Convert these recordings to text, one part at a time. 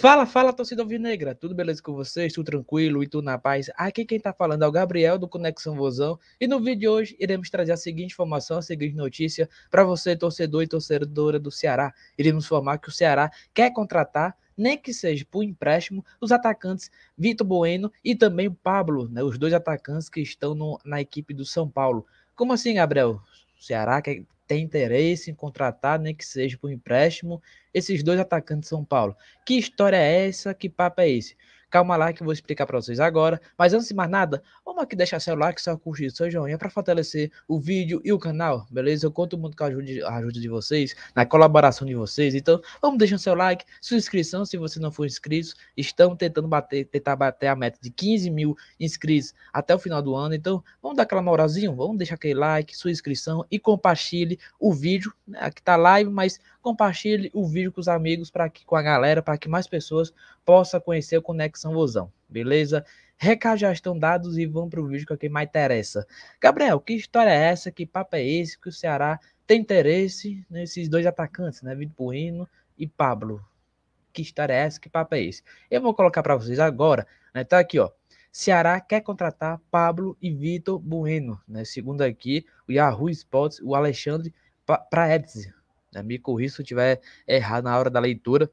Fala, fala, torcida alvinegra. Tudo beleza com vocês? Tudo tranquilo e tudo na paz? Aqui quem tá falando é o Gabriel do Conexão Vozão. E no vídeo de hoje iremos trazer a seguinte informação, a seguinte notícia para você, torcedor e torcedora do Ceará. Iremos informar que o Ceará quer contratar nem que seja por empréstimo, os atacantes Vitor Bueno e também o Pablo, né, os dois atacantes que estão no, na equipe do São Paulo. Como assim, Gabriel? O Ceará quer tem interesse em contratar, nem né, que seja por empréstimo, esses dois atacantes de São Paulo. Que história é essa? Que papo é esse? Calma lá que eu vou explicar para vocês agora. Mas antes de mais nada, vamos aqui deixar seu like, seu curtir, seu joinha para fortalecer o vídeo e o canal, beleza? Eu conto muito com a ajuda, a ajuda de vocês, na colaboração de vocês. Então, vamos deixar seu like, sua inscrição se você não for inscrito. Estamos tentando bater, tentar bater a meta de 15 mil inscritos até o final do ano. Então, vamos dar aquela moralzinha, vamos deixar aquele like, sua inscrição e compartilhe o vídeo. Né? Aqui tá live, mas compartilhe o vídeo com os amigos, para que com a galera, para que mais pessoas possa conhecer o Conexão Vozão, beleza? Recado já estão dados e vamos para o vídeo que é mais interessa. Gabriel, que história é essa? Que papo é esse? Que o Ceará tem interesse nesses dois atacantes, né? Vitor Burrino e Pablo. Que história é essa? Que papo é esse? Eu vou colocar para vocês agora, né? Tá aqui, ó. Ceará quer contratar Pablo e Vitor Bueno, né? Segundo aqui, o Yahoo Sports, o Alexandre Praedes. Né? Me corri se eu estiver errado na hora da leitura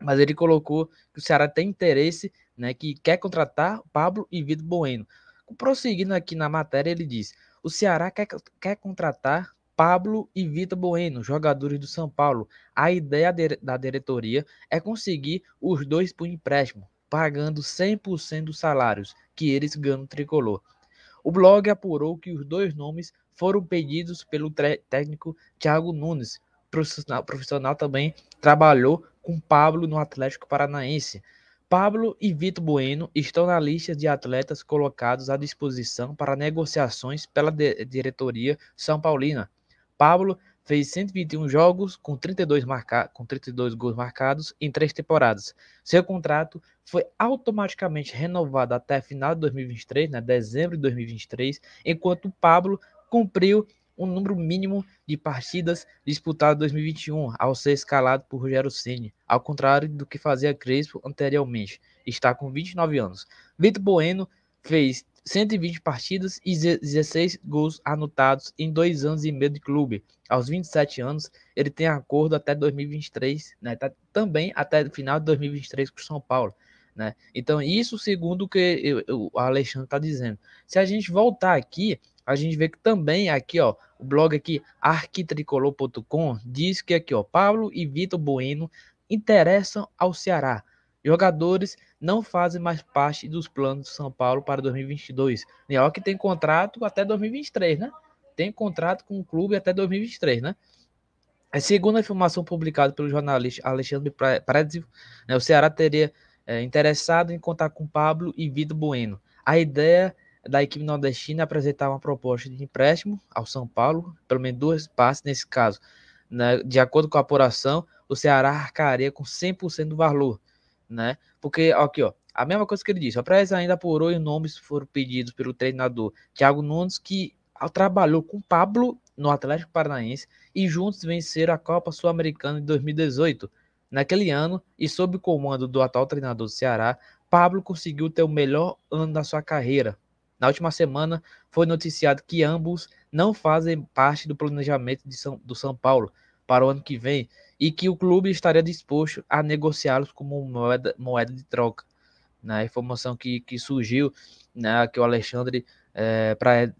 mas ele colocou que o Ceará tem interesse, né, que quer contratar Pablo e Vitor Bueno. Prosseguindo aqui na matéria, ele diz: o Ceará quer, quer contratar Pablo e Vitor Bueno, jogadores do São Paulo. A ideia de, da diretoria é conseguir os dois por empréstimo, pagando 100% dos salários que eles ganham no tricolor. O blog apurou que os dois nomes foram pedidos pelo técnico Thiago Nunes, profissional, profissional também trabalhou com Pablo no Atlético Paranaense. Pablo e Vitor Bueno estão na lista de atletas colocados à disposição para negociações pela diretoria São Paulina. Pablo fez 121 jogos com 32, marca... com 32 gols marcados em três temporadas. Seu contrato foi automaticamente renovado até final de 2023, né, dezembro de 2023, enquanto Pablo cumpriu um número mínimo de partidas disputadas em 2021 ao ser escalado por Rogério Ceni, ao contrário do que fazia Crespo anteriormente. Está com 29 anos. Vitor Bueno fez 120 partidas e 16 gols anotados em dois anos e meio de clube. Aos 27 anos, ele tem acordo até 2023, né? Tá também até o final de 2023 com o São Paulo. Né? Então, isso segundo o que eu, eu, o Alexandre está dizendo. Se a gente voltar aqui, a gente vê que também aqui, ó, o blog aqui, arquitricolor.com, diz que aqui, ó, Pablo e Vitor Bueno interessam ao Ceará. Jogadores não fazem mais parte dos planos do São Paulo para 2022. Leal que tem contrato até 2023, né? Tem contrato com o clube até 2023, né? É, segundo a informação publicada pelo jornalista Alexandre Prédio, né, o Ceará teria é, interessado em contar com Pablo e Vitor Bueno. A ideia da equipe nordestina apresentar uma proposta de empréstimo ao São Paulo, pelo menos duas partes nesse caso. Né? De acordo com a apuração, o Ceará arcaria com 100% do valor, né? Porque, aqui, ó, a mesma coisa que ele disse, a Prez ainda apurou e nomes foram pedidos pelo treinador Thiago Nunes, que trabalhou com Pablo no Atlético Paranaense e juntos venceram a Copa Sul-Americana de 2018. Naquele ano, e sob o comando do atual treinador do Ceará, Pablo conseguiu ter o melhor ano da sua carreira, na última semana, foi noticiado que ambos não fazem parte do planejamento São, do São Paulo para o ano que vem e que o clube estaria disposto a negociá-los como moeda, moeda de troca. Na né? informação que, que surgiu, né, que o Alexandre é,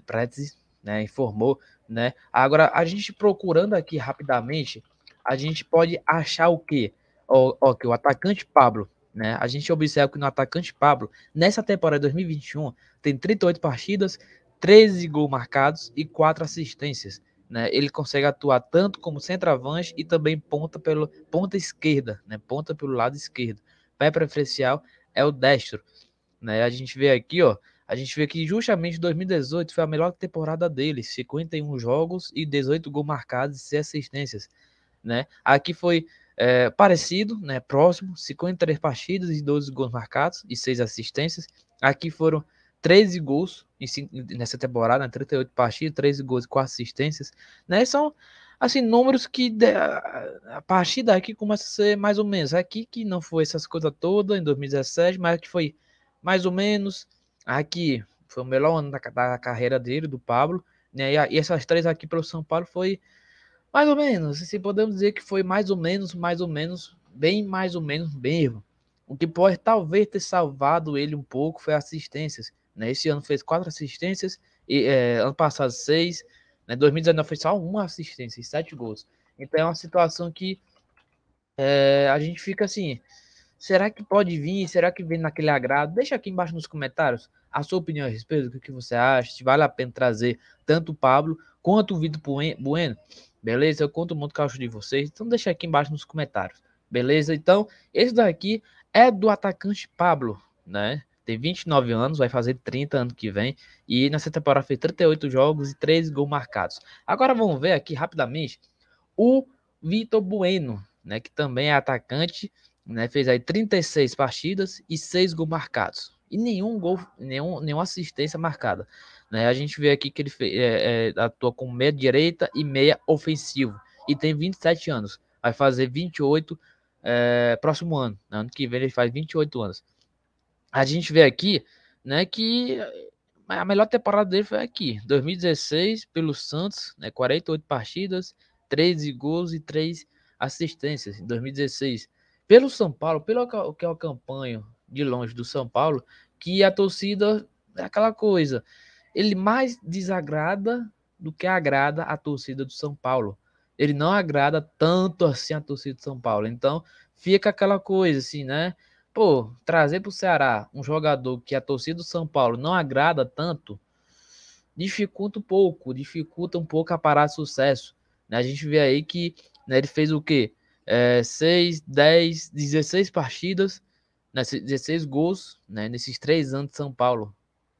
Pretz né, informou. Né? Agora, a gente procurando aqui rapidamente, a gente pode achar o quê? o que o atacante Pablo né? A gente observa que no atacante Pablo, nessa temporada 2021, tem 38 partidas, 13 gols marcados e 4 assistências. Né? Ele consegue atuar tanto como centroavante e também ponta pelo ponta esquerda, né? Ponta pelo lado esquerdo. Pé preferencial é o destro, né? A gente vê aqui, ó, a gente vê que justamente 2018 foi a melhor temporada dele, 51 jogos e 18 gols marcados e 6 assistências, né? Aqui foi é, parecido, né, próximo, 53 partidas e 12 gols marcados e 6 assistências. Aqui foram 13 gols nessa temporada, 38 né, partidas, 13 gols e 4 assistências. Né, são assim, números que a partir daqui começa a ser mais ou menos. Aqui que não foi essas coisas todas em 2017, mas que foi mais ou menos. Aqui foi o melhor ano da, da carreira dele, do Pablo. Né? E, e, essas três aqui pelo São Paulo foi mais ou menos, se assim, podemos dizer que foi mais ou menos, mais ou menos, bem mais ou menos mesmo. O que pode talvez ter salvado ele um pouco foi assistências. Né? Esse ano fez quatro assistências, e, é, ano passado seis, né? 2019 foi só uma assistência e sete gols. Então é uma situação que é, a gente fica assim, será que pode vir? Será que vem naquele agrado? Deixa aqui embaixo nos comentários a sua opinião a respeito, o que você acha, se vale a pena trazer tanto o Pablo quanto o Vitor Bueno. Beleza? Eu conto muito que eu acho de vocês. Então deixa aqui embaixo nos comentários. Beleza? Então, esse daqui é do atacante Pablo, né? Tem 29 anos, vai fazer 30 ano que vem. E nessa temporada fez 38 jogos e 3 gols marcados. Agora vamos ver aqui rapidamente o Vitor Bueno, né? Que também é atacante, né? Fez aí 36 partidas e 6 gols marcados. E nenhum gol, nenhum, nenhuma assistência marcada. Né? A gente vê aqui que ele é, é, atua com meia direita e meia ofensivo. E tem 27 anos. Vai fazer 28 é, próximo ano. Né? Ano que vem ele faz 28 anos. A gente vê aqui né, que a melhor temporada dele foi aqui. 2016, pelo Santos, né, 48 partidas, 13 gols e 3 assistências. Em 2016, pelo São Paulo, pelo é que é o campanho de longe do São Paulo, que a torcida é aquela coisa ele mais desagrada do que agrada a torcida do São Paulo. Ele não agrada tanto assim a torcida do São Paulo. Então, fica aquela coisa assim, né? Pô, trazer para o Ceará um jogador que a torcida do São Paulo não agrada tanto, dificulta um pouco, dificulta um pouco a parar de sucesso. Né? A gente vê aí que né, ele fez o quê? É, 6, 10, 16 partidas, né, 16 gols né, nesses três anos de São Paulo.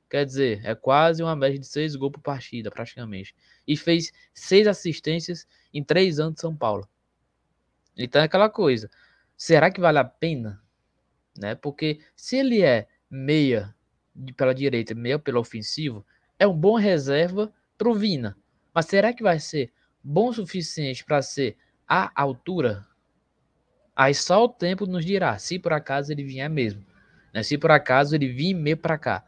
Quer dizer, é quase uma média de seis gols por partida, praticamente. E fez seis assistências em três anos de São Paulo. Então é aquela coisa. Será que vale a pena? Né? Porque se ele é meia pela direita, meia pelo ofensivo, é um bom reserva para o Vina. Mas será que vai ser bom o suficiente para ser a altura? Aí só o tempo nos dirá, se por acaso ele vier mesmo. Né? Se por acaso ele vir meio para cá.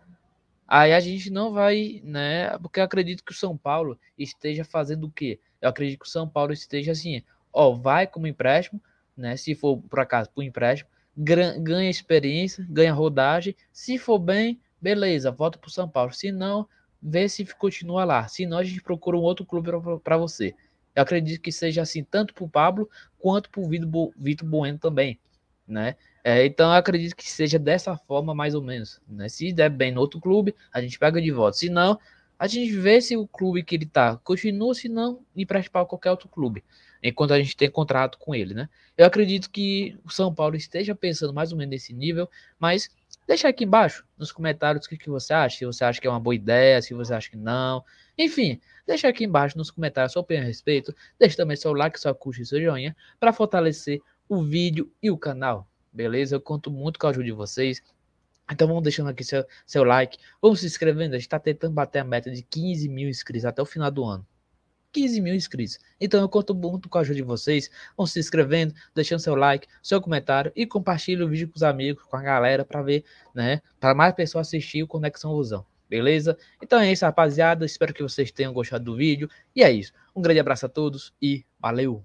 Aí a gente não vai, né? Porque eu acredito que o São Paulo esteja fazendo o quê? Eu acredito que o São Paulo esteja assim, ó, vai como empréstimo, né? Se for por acaso por empréstimo, ganha experiência, ganha rodagem. Se for bem, beleza, volta para o São Paulo. Se não, vê se continua lá. Se não, a gente procura um outro clube para você. Eu acredito que seja assim, tanto para o Pablo quanto para o Vitor Bueno também. Né? É, então eu acredito que seja dessa forma, mais ou menos. Né? Se der bem no outro clube, a gente pega de volta. Se não, a gente vê se o clube que ele tá continua, se não, empresta para qualquer outro clube, enquanto a gente tem contrato com ele, né? Eu acredito que o São Paulo esteja pensando mais ou menos nesse nível, mas deixa aqui embaixo nos comentários o que, que você acha, se você acha que é uma boa ideia, se você acha que não. Enfim, deixa aqui embaixo nos comentários sua opinião a respeito, deixa também seu like, sua curtida e seu joinha para fortalecer o vídeo e o canal beleza? Eu conto muito com a ajuda de vocês. Então vamos deixando aqui seu, seu like, vamos se inscrevendo. A gente está tentando bater a meta de 15 mil inscritos até o final do ano. 15 mil inscritos. Então eu conto muito com a ajuda de vocês. Vão se inscrevendo, deixando seu like, seu comentário e compartilha o vídeo com os amigos, com a galera, para ver, né? Para mais pessoas assistir o Conexão Ilusão. Beleza? Então é isso, rapaziada. Espero que vocês tenham gostado do vídeo. E é isso. Um grande abraço a todos e valeu!